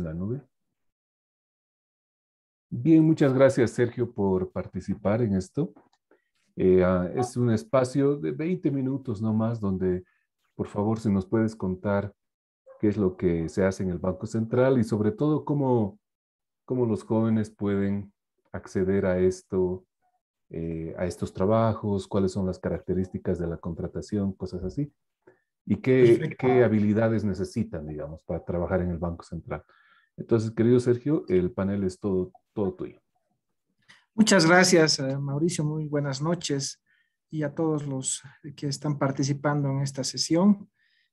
en la nube. Bien, muchas gracias Sergio por participar en esto. Eh, ah, es un espacio de 20 minutos no más donde, por favor, si nos puedes contar qué es lo que se hace en el Banco Central y sobre todo cómo, cómo los jóvenes pueden acceder a esto, eh, a estos trabajos, cuáles son las características de la contratación, cosas así, y qué, qué habilidades necesitan, digamos, para trabajar en el Banco Central. Entonces, querido Sergio, el panel es todo, todo tuyo. Muchas gracias, eh, Mauricio. Muy buenas noches y a todos los que están participando en esta sesión.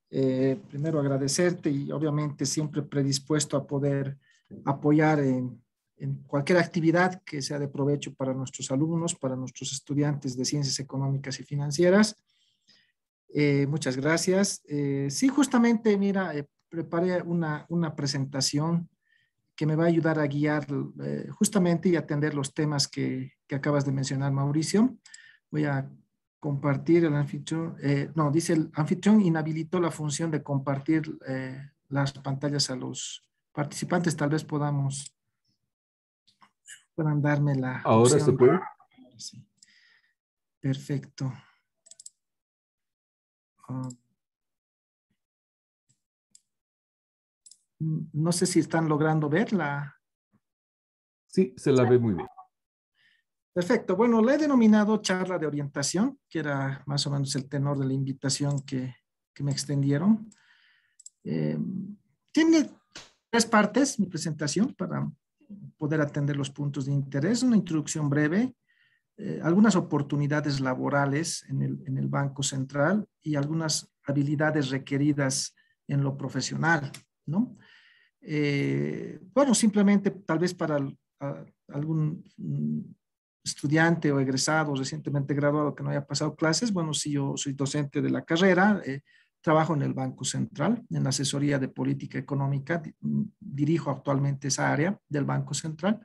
Eh, primero agradecerte y obviamente siempre predispuesto a poder apoyar en, en, cualquier actividad que sea de provecho para nuestros alumnos, para nuestros estudiantes de ciencias económicas y financieras. Eh, muchas gracias. sí, justamente, mira, preparé una, una presentación que me va a ayudar a guiar eh, justamente y atender los temas que, acabas de mencionar, Mauricio. Voy a compartir el anfitrión, eh, no, dice el anfitrión inhabilitó la función de compartir eh, las pantallas a los participantes. Tal vez podamos, darme la Ahora se puede. Perfecto. No sé si están logrando verla. Sí, se la ve muy bien. Perfecto. Bueno, la he denominado charla de orientación, que era más o menos el tenor de la invitación que, me extendieron. Eh, tiene tres partes mi presentación para poder atender los puntos de interés. Una introducción breve, eh, algunas oportunidades laborales en el, en el, Banco Central y algunas habilidades requeridas en lo profesional, ¿no? Eh, bueno, simplemente tal vez para algún mm, estudiante o egresado recientemente graduado que no haya pasado clases, bueno, si yo soy docente de la carrera, eh, trabajo en el Banco Central, en la asesoría de política económica, mm, dirijo actualmente esa área del Banco Central.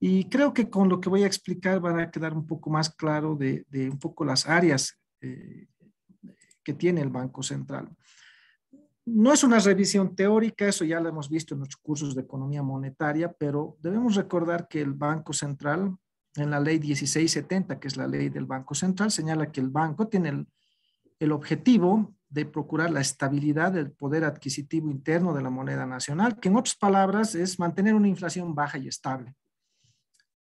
Y creo que con lo que voy a explicar van a quedar un poco más claro de, un poco las áreas eh, que tiene el Banco Central no es una revisión teórica, eso ya lo hemos visto en los cursos de economía monetaria, pero debemos recordar que el Banco Central, en la ley 1670, que es la ley del Banco Central, señala que el banco tiene el, objetivo de procurar la estabilidad del poder adquisitivo interno de la moneda nacional, que en otras palabras es mantener una inflación baja y estable.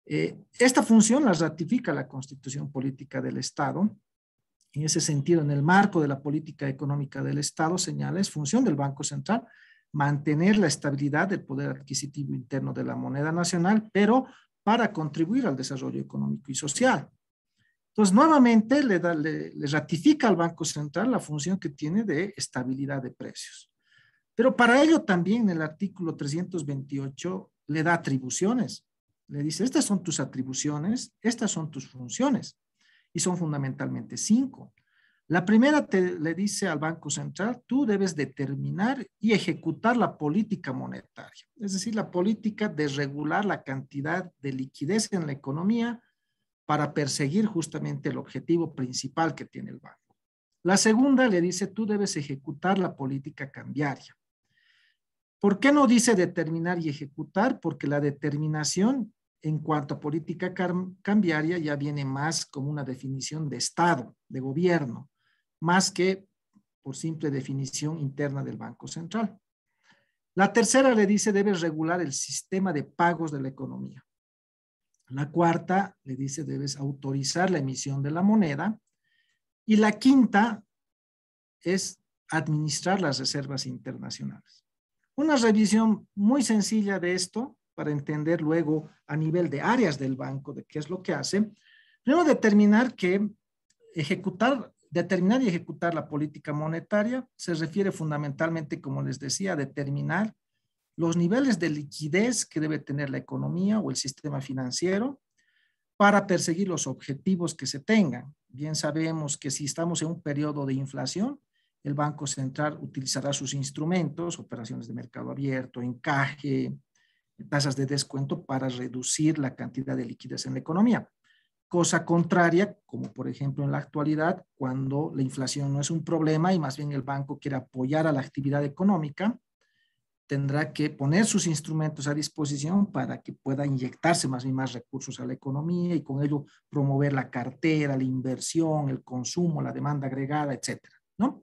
Eh, esta función la ratifica la Constitución Política del Estado en ese sentido, en el marco de la política económica del Estado, señala, es función del Banco Central mantener la estabilidad del poder adquisitivo interno de la moneda nacional, pero para contribuir al desarrollo económico y social. Entonces, nuevamente le, ratifica al Banco Central la función que tiene de estabilidad de precios. Pero para ello también el artículo 328 le da atribuciones. Le dice, estas son tus atribuciones, estas son tus funciones y son fundamentalmente cinco. La primera le dice al Banco Central, tú debes determinar y ejecutar la política monetaria, es decir, la política de regular la cantidad de liquidez en la economía para perseguir justamente el objetivo principal que tiene el banco. La segunda le dice, tú debes ejecutar la política cambiaria. ¿Por qué no dice determinar y ejecutar? Porque la determinación en cuanto a política cambiaria, ya viene más como una definición de Estado, de gobierno, más que por simple definición interna del Banco Central. La tercera le dice debes regular el sistema de pagos de la economía. La cuarta le dice debes autorizar la emisión de la moneda. Y la quinta es administrar las reservas internacionales. Una revisión muy sencilla de esto para entender luego a nivel de áreas del banco de qué es lo que hace. Primero, determinar que ejecutar, determinar y ejecutar la política monetaria se refiere fundamentalmente, como les decía, a determinar los niveles de liquidez que debe tener la economía o el sistema financiero para perseguir los objetivos que se tengan. Bien sabemos que si estamos en un periodo de inflación, el Banco Central utilizará sus instrumentos, operaciones de mercado abierto, encaje, tasas de descuento para reducir la cantidad de liquidez en la economía. Cosa contraria, como por ejemplo en la actualidad, cuando la inflación no es un problema y más bien el banco quiere apoyar a la actividad económica, tendrá que poner sus instrumentos a disposición para que pueda inyectarse más y más recursos a la economía y con ello promover la cartera, la inversión, el consumo, la demanda agregada, etcétera, ¿no?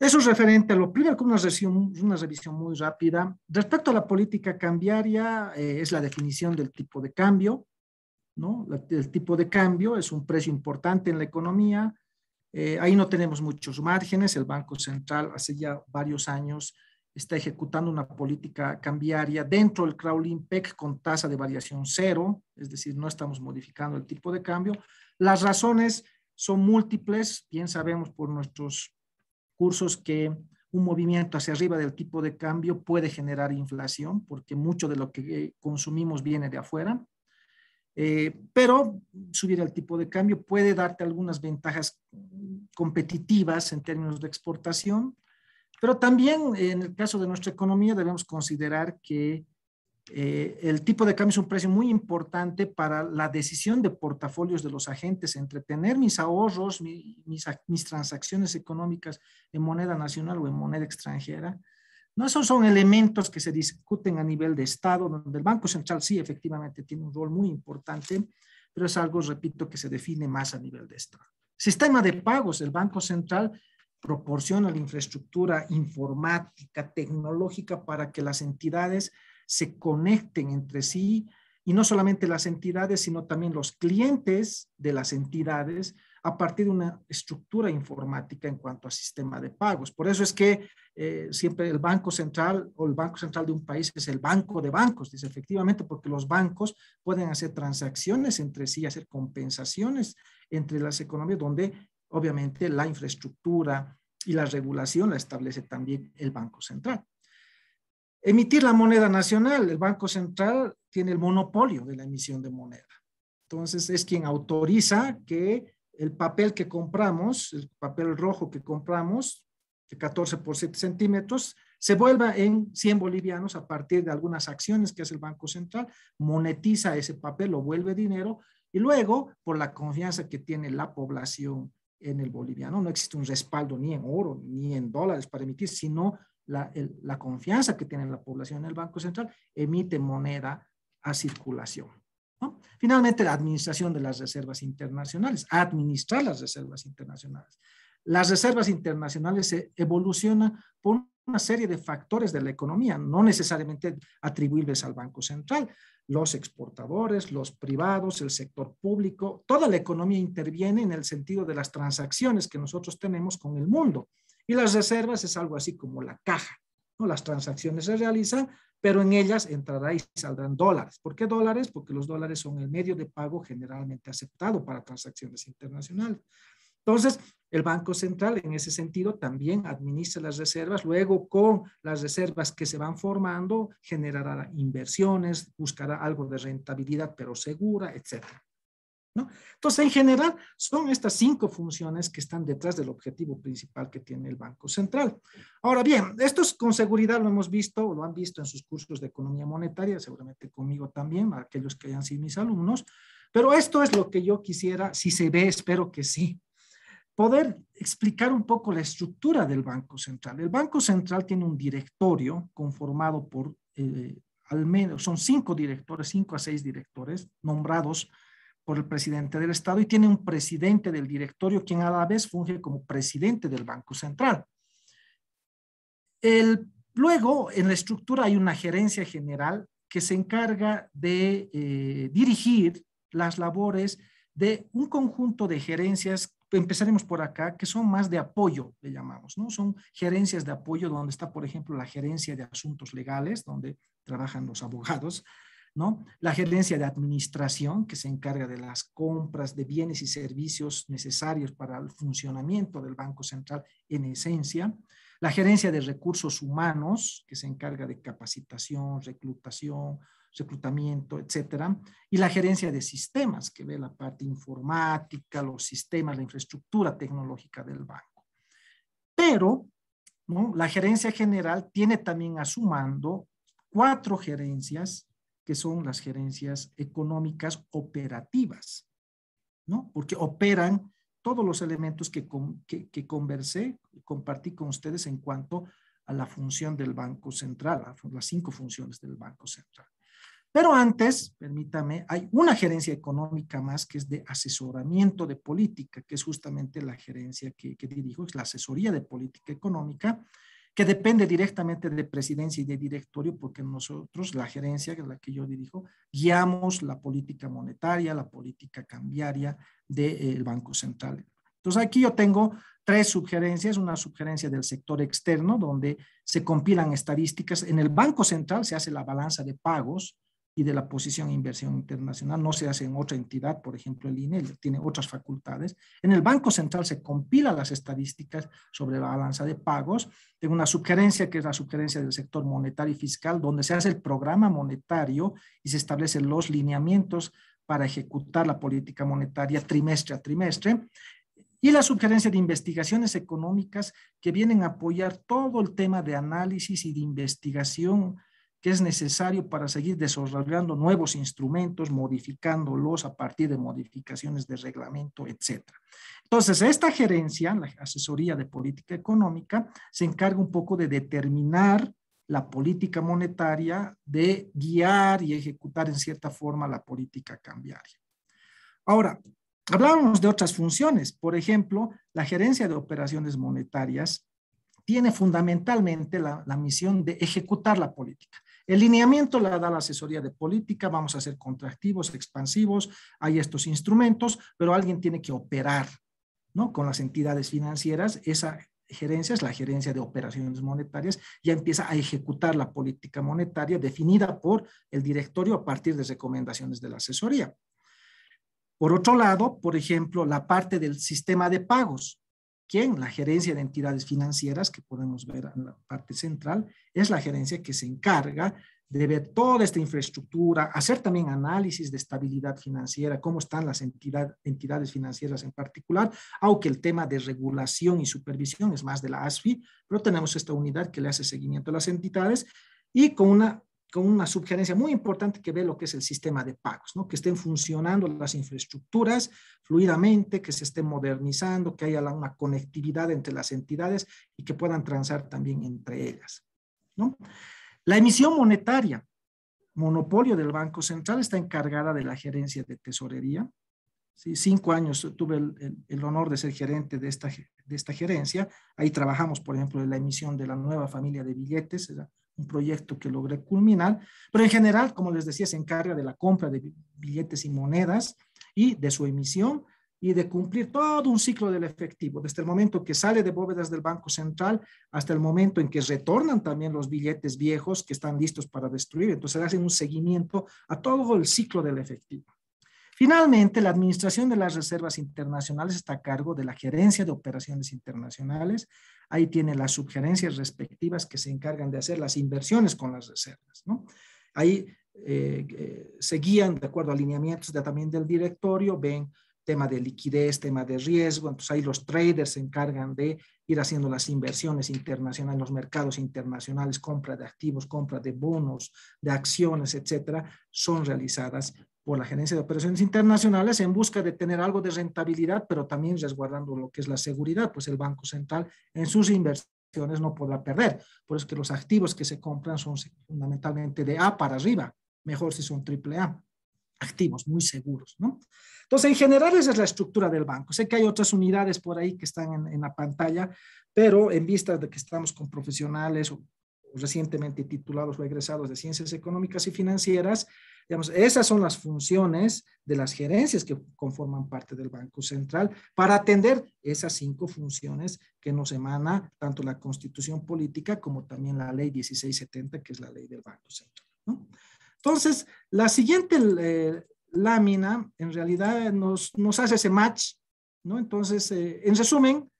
Eso es referente a lo primero, como una revisión, una revisión muy rápida. Respecto a la política cambiaria, eh, es la definición del tipo de cambio. ¿no? el tipo de cambio es un precio importante en la economía. Eh, ahí no tenemos muchos márgenes. El Banco Central hace ya varios años está ejecutando una política cambiaria dentro del crowd peg con tasa de variación cero, es decir, no estamos modificando el tipo de cambio. Las razones son múltiples, bien sabemos por nuestros cursos que un movimiento hacia arriba del tipo de cambio puede generar inflación, porque mucho de lo que consumimos viene de afuera. Eh, pero subir el tipo de cambio puede darte algunas ventajas competitivas en términos de exportación, pero también en el caso de nuestra economía debemos considerar que eh, el tipo de cambio es un precio muy importante para la decisión de portafolios de los agentes entre tener mis ahorros, mis, mis, transacciones económicas en moneda nacional o en moneda extranjera. No, esos son elementos que se discuten a nivel de Estado, donde el Banco Central sí efectivamente tiene un rol muy importante, pero es algo, repito, que se define más a nivel de Estado. Sistema de pagos, el Banco Central proporciona la infraestructura informática, tecnológica para que las entidades se conecten entre sí y no solamente las entidades, sino también los clientes de las entidades a partir de una estructura informática en cuanto a sistema de pagos. Por eso es que eh, siempre el Banco Central o el Banco Central de un país es el banco de bancos, dice efectivamente, porque los bancos pueden hacer transacciones entre sí, hacer compensaciones entre las economías, donde obviamente la infraestructura y la regulación la establece también el Banco Central. Emitir la moneda nacional, el Banco Central tiene el monopolio de la emisión de moneda. Entonces es quien autoriza que el papel que compramos, el papel rojo que compramos, de 14 por 7 centímetros, se vuelva en 100 bolivianos a partir de algunas acciones que hace el Banco Central, monetiza ese papel, lo vuelve dinero y luego por la confianza que tiene la población en el boliviano, no existe un respaldo ni en oro ni en dólares para emitir, sino la, confianza que tiene la población en el Banco Central, emite moneda a circulación. Finalmente, la administración de las reservas internacionales, administrar las reservas internacionales. Las reservas internacionales se evolucionan por una serie de factores de la economía, no necesariamente atribuibles al Banco Central. Los exportadores, los privados, el sector público, toda la economía interviene en el sentido de las transacciones que nosotros tenemos con el mundo. Y las reservas es algo así como la caja, ¿no? Las transacciones se realizan, pero en ellas entrará y saldrán dólares. ¿Por qué dólares? Porque los dólares son el medio de pago generalmente aceptado para transacciones internacionales. Entonces, el Banco Central en ese sentido también administra las reservas, luego con las reservas que se van formando generará inversiones, buscará algo de rentabilidad pero segura, etcétera. Entonces, en general, son estas cinco funciones que están detrás del objetivo principal que tiene el Banco Central. Ahora bien, esto es, con seguridad lo hemos visto, lo han visto en sus cursos de economía monetaria, seguramente conmigo también, aquellos que hayan sido mis alumnos, pero esto es lo que yo quisiera, si se ve, espero que sí, poder explicar un poco la estructura del Banco Central. El Banco Central tiene un directorio conformado por, eh, al menos, son cinco directores, cinco a seis directores nombrados por el presidente del Estado y tiene un presidente del directorio quien a la vez funge como presidente del Banco Central. El, luego, en la estructura hay una gerencia general que se encarga de eh, dirigir las labores de un conjunto de gerencias, empezaremos por acá, que son más de apoyo, le llamamos, ¿no? Son gerencias de apoyo donde está, por ejemplo, la gerencia de asuntos legales, donde trabajan los abogados, ¿no? La gerencia de administración, que se encarga de las compras de bienes y servicios necesarios para el funcionamiento del Banco Central en esencia. La gerencia de recursos humanos, que se encarga de capacitación, reclutación, reclutamiento, etcétera, y la gerencia de sistemas, que ve la parte informática, los sistemas, la infraestructura tecnológica del banco. Pero ¿no? la gerencia general tiene también a su mando cuatro gerencias que son las gerencias económicas operativas, ¿no? Porque operan todos los elementos que, que, que conversé, compartí con ustedes en cuanto a la función del Banco Central, las cinco funciones del Banco Central. Pero antes, permítame, hay una gerencia económica más que es de asesoramiento de política, que es justamente la gerencia que, que dirijo, es la asesoría de política económica, que depende directamente de presidencia y de directorio, porque nosotros, la gerencia, que es la que yo dirijo, guiamos la política monetaria, la política cambiaria del Banco Central. Entonces, aquí yo tengo tres sugerencias. Una sugerencia del sector externo, donde se compilan estadísticas. En el Banco Central se hace la balanza de pagos y de la posición de inversión internacional no se hace en otra entidad, por ejemplo el INE, tiene otras facultades. En el Banco Central se compila las estadísticas sobre la balanza de pagos. Tengo una sugerencia que es la sugerencia del sector monetario y fiscal, donde se hace el programa monetario y se establecen los lineamientos para ejecutar la política monetaria trimestre a trimestre. Y la sugerencia de investigaciones económicas que vienen a apoyar todo el tema de análisis y de investigación que es necesario para seguir desarrollando nuevos instrumentos, modificándolos a partir de modificaciones de reglamento, etc. Entonces, esta gerencia, la asesoría de política económica, se encarga un poco de determinar la política monetaria, de guiar y ejecutar en cierta forma la política cambiaria. Ahora, hablábamos de otras funciones. Por ejemplo, la gerencia de operaciones monetarias tiene fundamentalmente la, la, misión de ejecutar la política. El lineamiento la da la asesoría de política, vamos a ser contractivos, expansivos, hay estos instrumentos, pero alguien tiene que operar, ¿no? Con las entidades financieras, esa gerencia es la gerencia de operaciones monetarias, ya empieza a ejecutar la política monetaria definida por el directorio a partir de recomendaciones de la asesoría. Por otro lado, por ejemplo, la parte del sistema de pagos, ¿Quién? La gerencia de entidades financieras, que podemos ver en la parte central, es la gerencia que se encarga de ver toda esta infraestructura, hacer también análisis de estabilidad financiera, cómo están las entidades financieras en particular, aunque el tema de regulación y supervisión es más de la ASFI, pero tenemos esta unidad que le hace seguimiento a las entidades y con una con una subgerencia muy importante que ve lo que es el sistema de pagos, ¿no? que estén funcionando las infraestructuras fluidamente, que se estén modernizando, que haya una conectividad entre las entidades y que puedan transar también entre ellas. ¿no? La emisión monetaria, monopolio del Banco Central, está encargada de la gerencia de tesorería. ¿sí? Cinco años tuve el, honor de ser gerente de esta, de esta gerencia. Ahí trabajamos, por ejemplo, en la emisión de la nueva familia de billetes, un proyecto que logré culminar, pero en general, como les decía, se encarga de la compra de billetes y monedas y de su emisión y de cumplir todo un ciclo del efectivo, desde el momento que sale de bóvedas del Banco Central hasta el momento en que retornan también los billetes viejos que están listos para destruir. Entonces hacen un seguimiento a todo el ciclo del efectivo. Finalmente, la administración de las reservas internacionales está a cargo de la gerencia de operaciones internacionales. Ahí tiene las subgerencias respectivas que se encargan de hacer las inversiones con las reservas. Ahí eh, eh, seguían, de acuerdo a alineamientos también del directorio, ven tema de liquidez, tema de riesgo. Entonces ahí los traders se encargan de ir haciendo las inversiones internacionales, los mercados internacionales, compra de activos, compra de bonos, de acciones, etcétera, son realizadas por la gerencia de operaciones internacionales en busca de tener algo de rentabilidad, pero también resguardando lo que es la seguridad, pues el Banco Central en sus inversiones no podrá perder. Por eso que los activos que se compran son fundamentalmente de A para arriba, mejor si son triple A activos, muy seguros. ¿no? Entonces, en general, esa es la estructura del banco. Sé que hay otras unidades por ahí que están en, la pantalla, pero en vista de que estamos con profesionales o, recientemente titulados o egresados de ciencias económicas y financieras, digamos, esas son las funciones de las gerencias que conforman parte del Banco Central para atender esas cinco funciones que nos emana tanto la Constitución Política como también la Ley 1670, que es la ley del Banco Central. ¿no? Entonces, la siguiente eh, lámina en realidad nos, nos, hace ese match, ¿no? Entonces, eh, en resumen,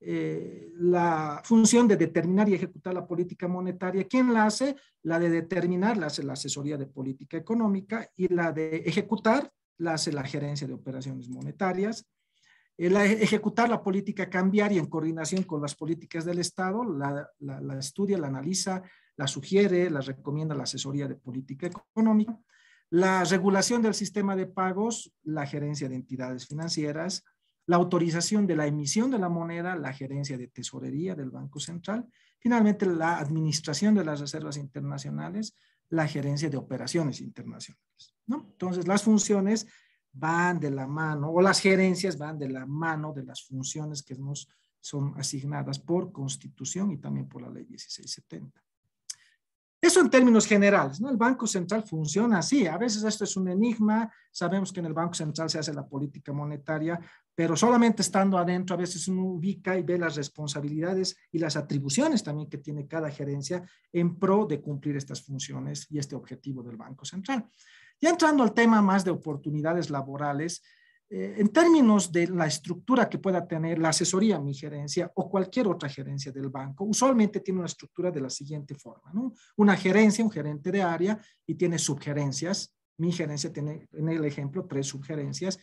eh, la función de determinar y ejecutar la política monetaria, ¿quién la hace? La de determinar la hace la asesoría de política económica y la de ejecutar la hace la gerencia de operaciones monetarias. La, e-, ejecutar la política cambiaria en coordinación con las políticas del Estado, la, la, la estudia, la analiza la sugiere, la recomienda la asesoría de política económica, la regulación del sistema de pagos, la gerencia de entidades financieras, la autorización de la emisión de la moneda, la gerencia de tesorería del Banco Central, finalmente la administración de las reservas internacionales, la gerencia de operaciones internacionales. Entonces, las funciones van de la mano, o las gerencias van de la mano de las funciones que nos son asignadas por constitución y también por la ley 1670 en términos generales, ¿no? El Banco Central funciona así. A veces esto es un enigma. Sabemos que en el Banco Central se hace la política monetaria, pero solamente estando adentro a veces uno ubica y ve las responsabilidades y las atribuciones también que tiene cada gerencia en pro de cumplir estas funciones y este objetivo del Banco Central. Y entrando al tema más de oportunidades laborales, eh, en términos de la estructura que pueda tener la asesoría, mi gerencia o cualquier otra gerencia del banco, usualmente tiene una estructura de la siguiente forma, Una gerencia, un gerente de área y tiene subgerencias. Mi gerencia tiene, en el ejemplo, tres subgerencias.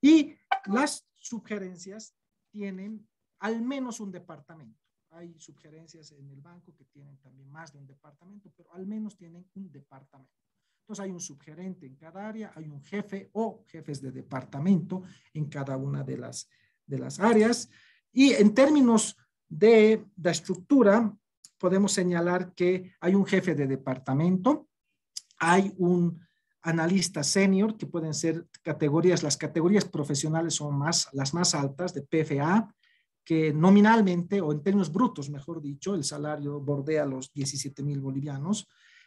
Y las subgerencias tienen al menos un departamento. Hay subgerencias en el banco que tienen también más de un departamento, pero al menos tienen un departamento. Entonces hay un subgerente en cada área, hay un jefe o jefes de departamento en cada una de las, de las áreas. Y en términos de la estructura, podemos señalar que hay un jefe de departamento, hay un analista senior, que pueden ser categorías, las categorías profesionales son más, las más altas de PFA, que nominalmente, o en términos brutos, mejor dicho, el salario bordea los 17 mil bolivianos.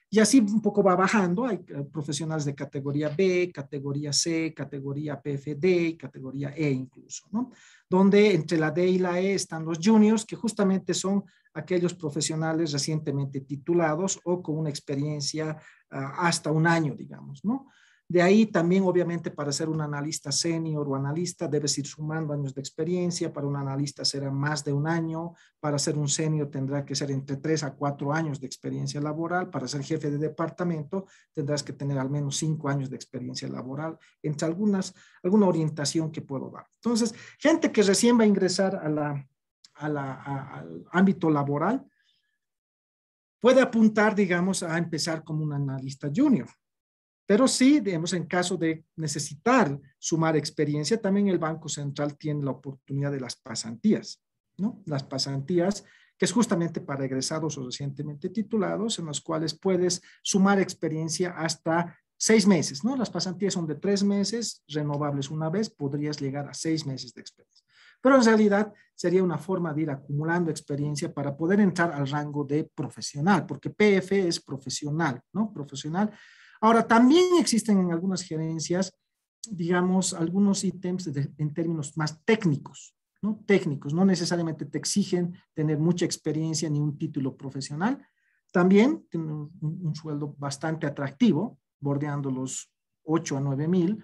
Y así un poco va bajando, hay eh, profesionales de categoría B, categoría C, categoría PFD y categoría E incluso, ¿no? Donde entre la D y la E están los juniors, que justamente son aquellos profesionales recientemente titulados o con una experiencia ah, hasta un año, digamos, ¿no? De ahí también, obviamente, para ser un analista senior o analista, debes ir sumando años de experiencia. Para un analista será más de un año. Para ser un senior tendrá que ser entre tres a cuatro años de experiencia laboral. Para ser jefe de departamento tendrás que tener al menos cinco años de experiencia laboral, entre algunas, alguna orientación que puedo dar. Entonces, gente que recién va a ingresar a la, al ámbito laboral puede apuntar, digamos, a empezar como un analista junior pero sí, digamos, en caso de necesitar sumar experiencia, también el Banco Central tiene la oportunidad de las pasantías, ¿no? Las pasantías, que es justamente para egresados o recientemente titulados, en los cuales puedes sumar experiencia hasta seis meses, ¿no? Las pasantías son de tres meses, renovables una vez, podrías llegar a seis meses de experiencia. Pero en realidad sería una forma de ir acumulando experiencia para poder entrar al rango de profesional, porque PF es profesional, ¿no? Profesional Ahora, también existen en algunas gerencias, digamos, algunos ítems en términos más técnicos, ¿no? Técnicos, no necesariamente te exigen tener mucha experiencia ni un título profesional. También tienen un, sueldo bastante atractivo, bordeando los 8 a 9 mil,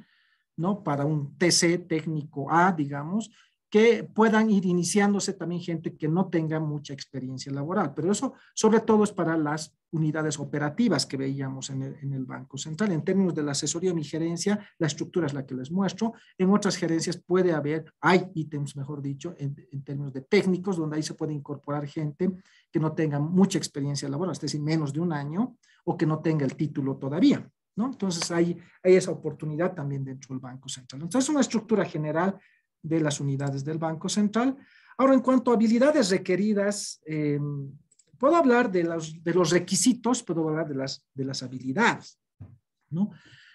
¿no? Para un TC técnico A, digamos, que puedan ir iniciándose también gente que no tenga mucha experiencia laboral. Pero eso sobre todo es para las unidades operativas que veíamos en el, Banco Central. En términos de la asesoría o mi gerencia, la estructura es la que les muestro. En otras gerencias puede haber, hay ítems, mejor dicho, en, términos de técnicos, donde ahí se puede incorporar gente que no tenga mucha experiencia laboral, es decir, menos de un año, o que no tenga el título todavía. ¿No? Entonces hay, hay, esa oportunidad también dentro del Banco Central. Entonces es una estructura general de las unidades del Banco Central. Ahora, en cuanto a habilidades requeridas, eh, puedo hablar de los, de los, requisitos, puedo hablar de las, de las habilidades. ¿no?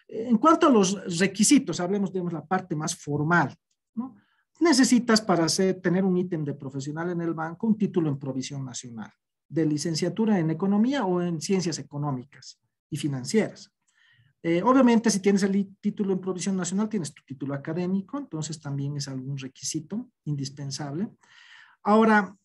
En cuanto a los requisitos, hablemos de la parte más formal. ¿no? Necesitas para hacer, tener un ítem de profesional en el banco un título en provisión nacional, de licenciatura en economía o en ciencias económicas y financieras. Eh, obviamente, si tienes el título en provisión nacional, tienes tu título académico, entonces también es algún requisito indispensable. Ahora,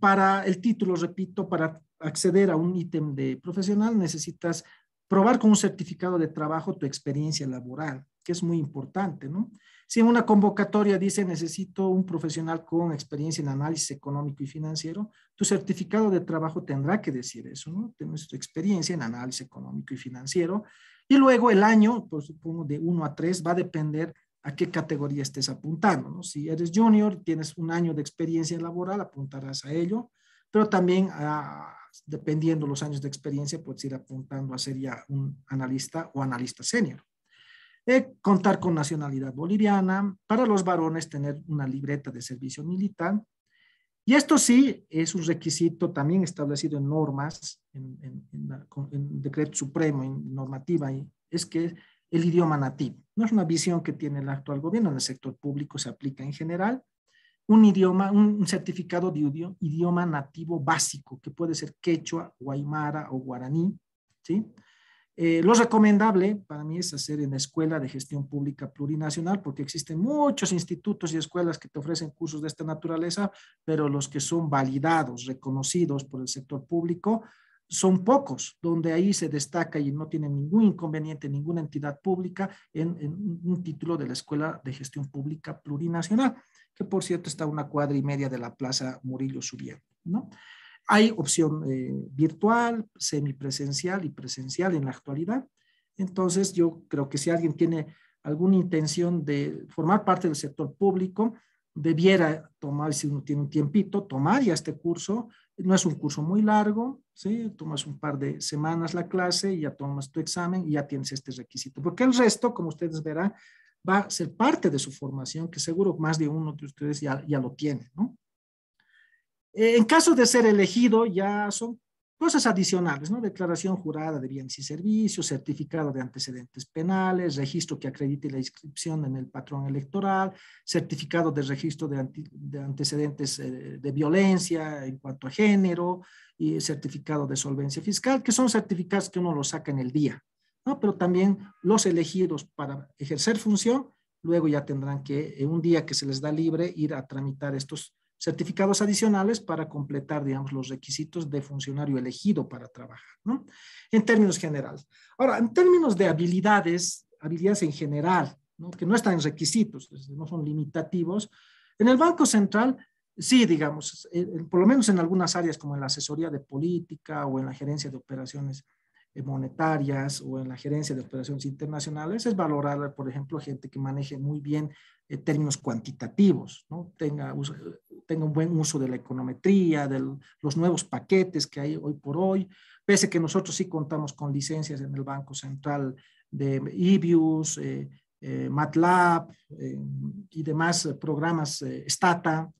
para el título, repito, para acceder a un ítem de profesional necesitas probar con un certificado de trabajo tu experiencia laboral, que es muy importante, ¿no? Si en una convocatoria dice necesito un profesional con experiencia en análisis económico y financiero, tu certificado de trabajo tendrá que decir eso, ¿no? Tienes tu experiencia en análisis económico y financiero y luego el año, por pues, supongo, de 1 a 3 va a depender a qué categoría estés apuntando. Si eres junior, tienes un año de experiencia laboral, apuntarás a ello, pero también ah, dependiendo los años de experiencia, puedes ir apuntando a ser ya un analista o analista senior. Eh, contar con nacionalidad boliviana, para los varones tener una libreta de servicio militar y esto sí es un requisito también establecido en normas, en, decreto supremo, en normativa, y es que el idioma nativo. No es una visión que tiene el actual gobierno, en el sector público se aplica en general. Un idioma, un certificado de idioma nativo básico, que puede ser quechua, guaymara o guaraní, ¿sí? Eh, lo recomendable para mí es hacer en la Escuela de Gestión Pública Plurinacional, porque existen muchos institutos y escuelas que te ofrecen cursos de esta naturaleza, pero los que son validados, reconocidos por el sector público, son pocos, donde ahí se destaca y no tiene ningún inconveniente ninguna entidad pública en, un título de la Escuela de Gestión Pública Plurinacional, que por cierto está a una cuadra y media de la Plaza Murillo subiendo ¿no? Hay opción eh, virtual, semipresencial y presencial en la actualidad. Entonces, yo creo que si alguien tiene alguna intención de formar parte del sector público, debiera tomar, si uno tiene un tiempito, tomar ya este curso. No es un curso muy largo, ¿sí? Tomas un par de semanas la clase ya tomas tu examen y ya tienes este requisito. Porque el resto, como ustedes verán, va a ser parte de su formación, que seguro más de uno de ustedes ya, ya lo tiene, ¿no? Eh, en caso de ser elegido, ya son cosas adicionales, ¿no? Declaración jurada de bienes y servicios, certificado de antecedentes penales, registro que acredite la inscripción en el patrón electoral, certificado de registro de, antecedentes eh, de violencia en cuanto a género y certificado de solvencia fiscal, que son certificados que uno los saca en el día, ¿no? Pero también los elegidos para ejercer función, luego ya tendrán que, un día que se les da libre, ir a tramitar estos certificados adicionales para completar, digamos, los requisitos de funcionario elegido para trabajar, ¿no? En términos generales. Ahora, en términos de habilidades, habilidades en general, ¿no? que no están en requisitos, no son limitativos, en el Banco Central Sí, digamos, eh, por lo menos en algunas áreas como en la asesoría de política o en la gerencia de operaciones eh, monetarias o en la gerencia de operaciones internacionales es valorar, por ejemplo, gente que maneje muy bien eh, términos cuantitativos, ¿no? tenga, tenga un buen uso de la econometría, de los nuevos paquetes que hay hoy por hoy, pese que nosotros sí contamos con licencias en el Banco Central de IBIUS, eh, MATLAB y demás programas STATA,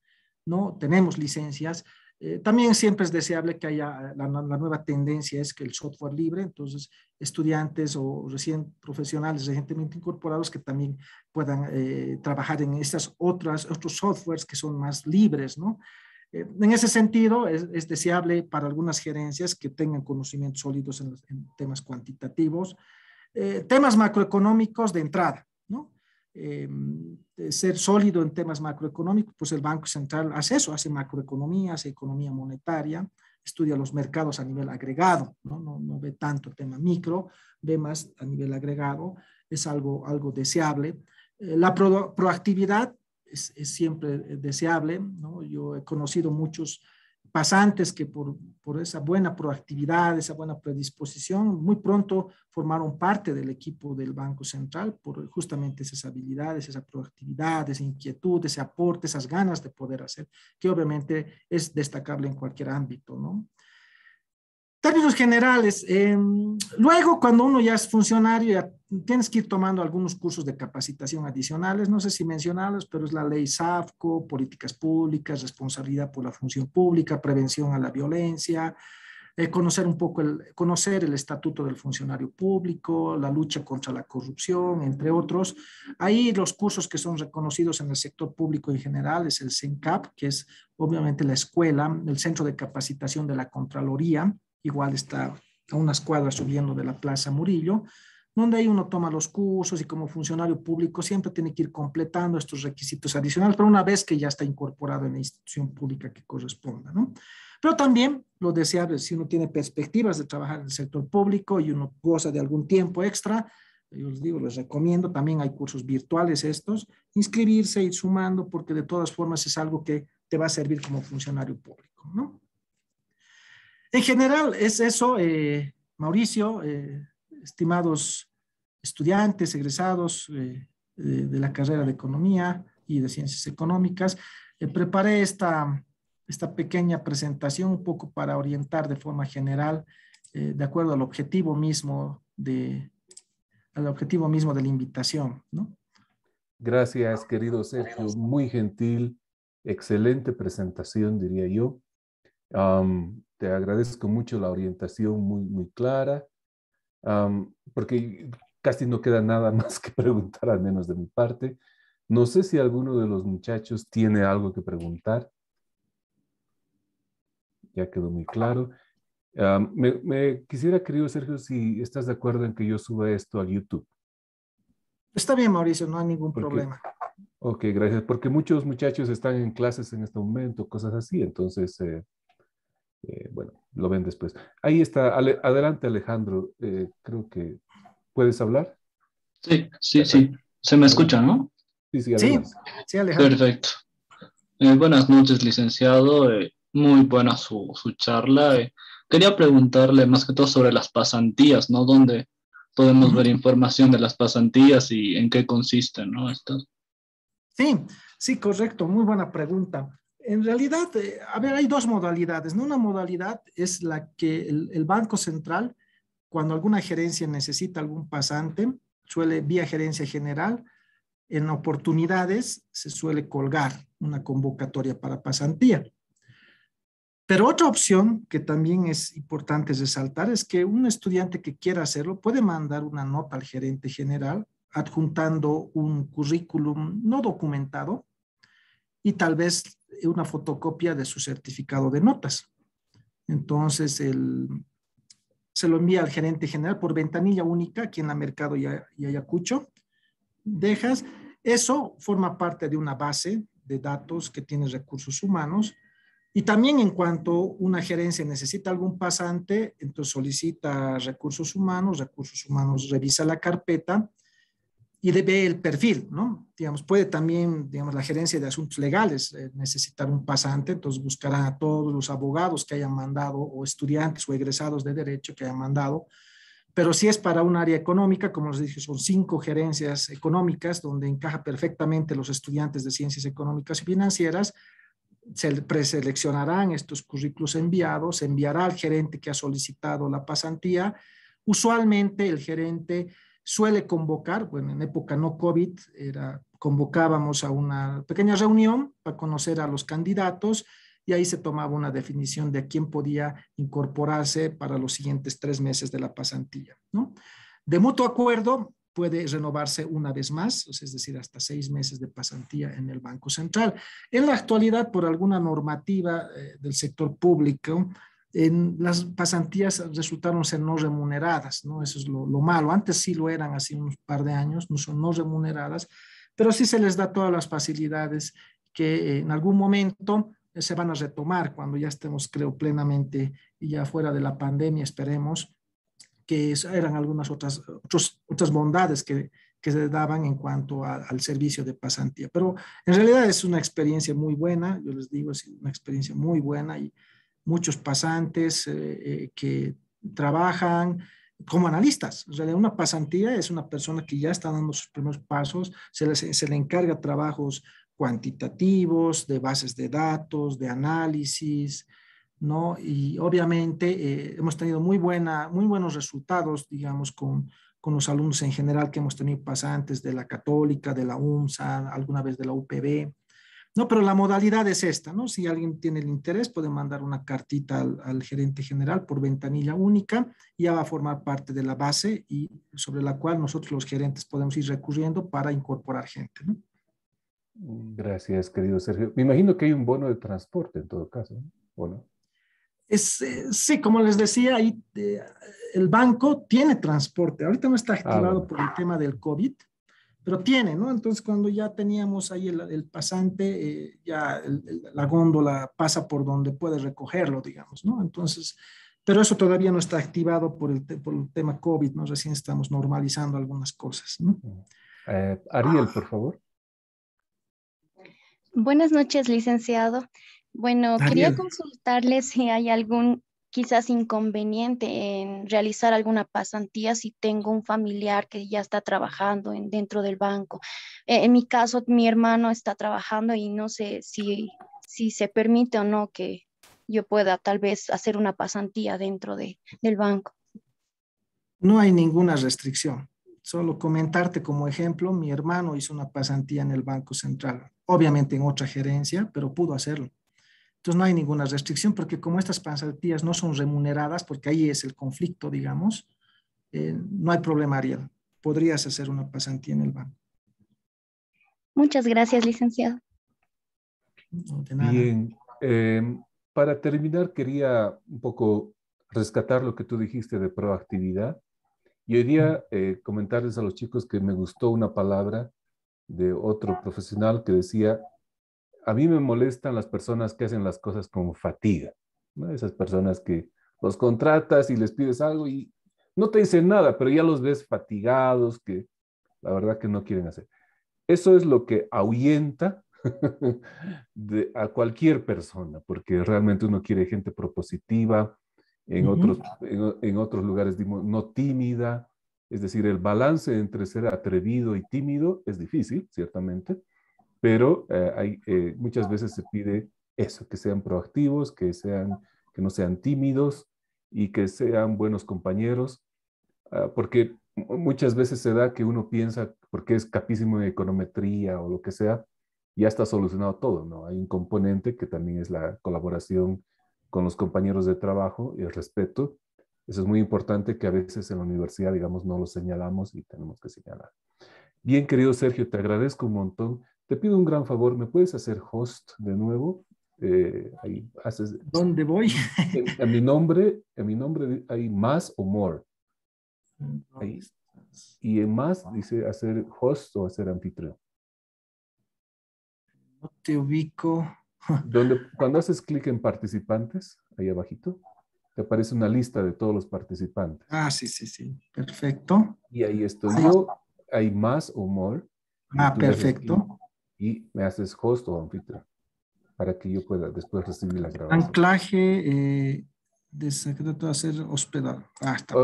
¿no? tenemos licencias, eh, también siempre es deseable que haya, eh, la, nueva tendencia es que el software libre, entonces estudiantes o recién profesionales recientemente incorporados que también puedan eh, trabajar en estas otras, otros softwares que son más libres, ¿no? en ese sentido, es, deseable para algunas gerencias que tengan conocimientos sólidos en, en temas cuantitativos, temas macroeconómicos de entrada, ¿no? Eh, ser sólido en temas macroeconómicos, pues el Banco Central hace eso, hace macroeconomía, hace economía monetaria, estudia los mercados a nivel agregado, no, ve tanto el tema micro, ve más a nivel agregado, es algo, algo deseable. Eh, la proactividad es, es, siempre eh, deseable, ¿no? yo he conocido muchos pasantes que por, esa buena proactividad, esa buena predisposición, muy pronto formaron parte del equipo del Banco Central por justamente esas habilidades, esa proactividad, esa inquietud, ese aporte, esas ganas de poder hacer, que obviamente es destacable en cualquier ámbito, ¿no? términos generales, em, luego cuando uno ya es funcionario, tienes que ir tomando algunos cursos de capacitación adicionales, no sé si mencionarlos, pero es la ley SAFCO, políticas públicas, responsabilidad por la función pública, prevención a la violencia, eh, conocer un poco, el, conocer el estatuto del funcionario público, la lucha contra la corrupción, entre otros. Ahí los cursos que son reconocidos en el sector público en general es el CENCAP, que es obviamente la escuela, el centro de capacitación de la Contraloría, igual está a unas cuadras subiendo de la Plaza Murillo, donde ahí uno toma los cursos y como funcionario público siempre tiene que ir completando estos requisitos adicionales, pero una vez que ya está incorporado en la institución pública que corresponda, ¿no? Pero también lo deseable, si uno tiene perspectivas de trabajar en el sector público y uno goza de algún tiempo extra, yo les digo, les recomiendo, también hay cursos virtuales estos, inscribirse, ir sumando, porque de todas formas es algo que te va a servir como funcionario público, ¿no? En general es eso, eh, Mauricio, eh, estimados estudiantes, egresados eh, de, la carrera de Economía y de Ciencias Económicas. preparé esta, esta pequeña presentación un poco para orientar de forma general, de acuerdo al objetivo mismo de, al objetivo mismo de la invitación. ¿no? Gracias, querido Sergio. Muy gentil, excelente presentación, diría yo te agradezco mucho la orientación muy, muy clara, porque casi no queda nada más que preguntar, al menos de mi parte. No sé si alguno de los muchachos tiene algo que preguntar. Ya quedó muy claro. me, quisiera, querido Sergio, si estás de acuerdo en que yo suba esto a YouTube. Está bien, Mauricio, no hay ningún problema. Ok, gracias, porque muchos muchachos están en clases en este momento, cosas así, entonces eh, eh, bueno, lo ven después. Ahí está. adelante, Alejandro. Eh, creo que puedes hablar. Sí, sí, sí. Se me escucha, ¿no? Sí, sí, Alejandro. Perfecto. Eh, buenas noches, licenciado. muy buena su, charla. quería preguntarle más que todo sobre las pasantías, ¿no? ¿Dónde podemos ver información de las pasantías y en qué consisten, ¿no? Sí, sí, correcto. Muy buena pregunta. En realidad, eh, a ver, hay dos modalidades. ¿no? Una modalidad es la que el, el Banco Central, cuando alguna gerencia necesita algún pasante, suele vía gerencia general, en oportunidades se suele colgar una convocatoria para pasantía. Pero otra opción que también es importante resaltar es que un estudiante que quiera hacerlo puede mandar una nota al gerente general adjuntando un currículum no documentado y tal vez una fotocopia de su certificado de notas. Entonces, el, se lo envía al gerente general por ventanilla única aquí en la Mercado y, Ayacucho, Dejas. Eso forma parte de una base de datos que tiene recursos humanos. Y también en cuanto una gerencia necesita algún pasante, entonces solicita recursos humanos, recursos humanos revisa la carpeta y debe el perfil, ¿no? Digamos, puede también, digamos, la gerencia de asuntos legales eh, necesitar un pasante, entonces buscará a todos los abogados que hayan mandado o estudiantes o egresados de derecho que hayan mandado, pero si es para un área económica, como les dije, son cinco gerencias económicas donde encaja perfectamente los estudiantes de ciencias económicas y financieras, se preseleccionarán estos currículos enviados, se enviará al gerente que ha solicitado la pasantía, usualmente el gerente suele convocar, bueno, en época no COVID, era, convocábamos a una pequeña reunión para conocer a los candidatos y ahí se tomaba una definición de quién podía incorporarse para los siguientes tres meses de la pasantía. ¿no? De mutuo acuerdo, puede renovarse una vez más, es decir, hasta seis meses de pasantía en el Banco Central. En la actualidad, por alguna normativa eh, del sector público, las pasantías resultaron ser no remuneradas, ¿no? Eso es lo, malo. Antes sí lo eran, hace un par de años, no son no remuneradas, pero sí se les da todas las facilidades que eh, en algún momento eh, se van a retomar cuando ya estemos, creo, plenamente y ya fuera de la pandemia, esperemos, que eran algunas otras, otras bondades que, se daban en cuanto al servicio de pasantía. Pero en realidad es una experiencia muy buena, yo les digo, es una experiencia muy buena y muchos pasantes eh, eh, que trabajan como analistas. O sea, una pasantía es una persona que ya está dando sus primeros pasos, se le, encarga trabajos cuantitativos, de bases de datos, de análisis, ¿no? Y obviamente eh, hemos tenido muy, buena, muy buenos resultados, digamos, con, con los alumnos en general que hemos tenido pasantes de la Católica, de la UNSA, alguna vez de la UPB, no, pero la modalidad es esta, ¿no? Si alguien tiene el interés, puede mandar una cartita al, gerente general por ventanilla única, y ya va a formar parte de la base y sobre la cual nosotros los gerentes podemos ir recurriendo para incorporar gente, ¿no? Gracias, querido Sergio. Me imagino que hay un bono de transporte en todo caso, ¿no? ¿o Es, eh, sí, como les decía, ahí, eh, el banco tiene transporte. Ahorita no está ah, activado por el tema del COVID, pero tiene, ¿no? Entonces, cuando ya teníamos ahí el, pasante, eh, ya la góndola pasa por donde puede recogerlo, digamos, ¿no? Entonces, pero eso todavía no está activado por el, tema COVID, ¿no? Recién estamos normalizando algunas cosas, ¿no? Eh, Ariel, por favor. Buenas noches, licenciado. Bueno, quería consultarle si hay algún quizás inconveniente en realizar alguna pasantía si tengo un familiar que ya está trabajando dentro del banco. Eh, en mi caso, mi hermano está trabajando y no sé si, si se permite o no que yo pueda tal vez hacer una pasantía dentro de, del banco. No hay ninguna restricción. Solo comentarte como ejemplo, mi hermano hizo una pasantía en el Banco Central, obviamente en otra gerencia, pero pudo hacerlo. Entonces no hay ninguna restricción porque como estas pasantías no son remuneradas, porque ahí es el conflicto, digamos, eh, no hay problema, Ariel. Podrías hacer una pasantía en el banco. Muchas gracias, licenciado. Bien. Em, para terminar, quería un poco rescatar lo que tú dijiste de proactividad. Y hoy día eh, comentarles a los chicos que me gustó una palabra de otro profesional que decía a mí me molestan las personas que hacen las cosas con fatiga. Esas personas que los contratas y les pides algo y no te dicen nada, pero ya los ves fatigados, que la verdad que no quieren hacer. Eso es lo que ahuyenta a cualquier persona, porque realmente uno quiere gente propositiva, en, otros, en, otros lugares no tímida, es decir, el balance entre ser atrevido y tímido es difícil, ciertamente, pero eh, hay, eh, muchas veces se pide eso, que sean proactivos, que, sean, que no sean tímidos y que sean buenos compañeros, ah, porque muchas veces se da que uno piensa, porque es capísimo de econometría o lo que sea, ya está solucionado todo, ¿no? Hay un componente que también es la colaboración con los compañeros de trabajo y el respeto. Eso es muy importante que a veces en la universidad, digamos, no lo señalamos y tenemos que señalar. Bien, querido Sergio, te agradezco un montón te pido un gran favor, ¿me puedes hacer host de nuevo? Eh, haces, ¿Dónde voy? En mi nombre, en mi nombre hay más o more. Ahí. Y en más dice hacer host o hacer anfitrión. No te ubico. cuando haces clic en participantes, ahí abajito, te aparece una lista de todos los participantes. Ah, sí, sí, sí. Perfecto. Y ahí estoy ah. Hay más o more. Ah, perfecto y me haces host o anfitrión para que yo pueda después recibir la grabación. Anclaje, eh, de secreto ser hospedado. Ah, está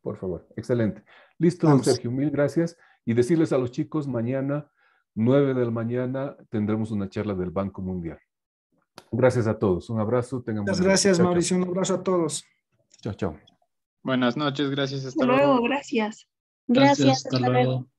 Por favor, excelente. Listo, don Sergio, mil gracias. Y decirles a los chicos, mañana, 9 de la mañana, tendremos una charla del Banco Mundial. Gracias a todos. Un abrazo. Tengan Muchas gracias, Mauricio. Un abrazo a todos. Chao, chao. Buenas noches. Gracias. Hasta, luego. Gracias. Gracias. hasta, luego.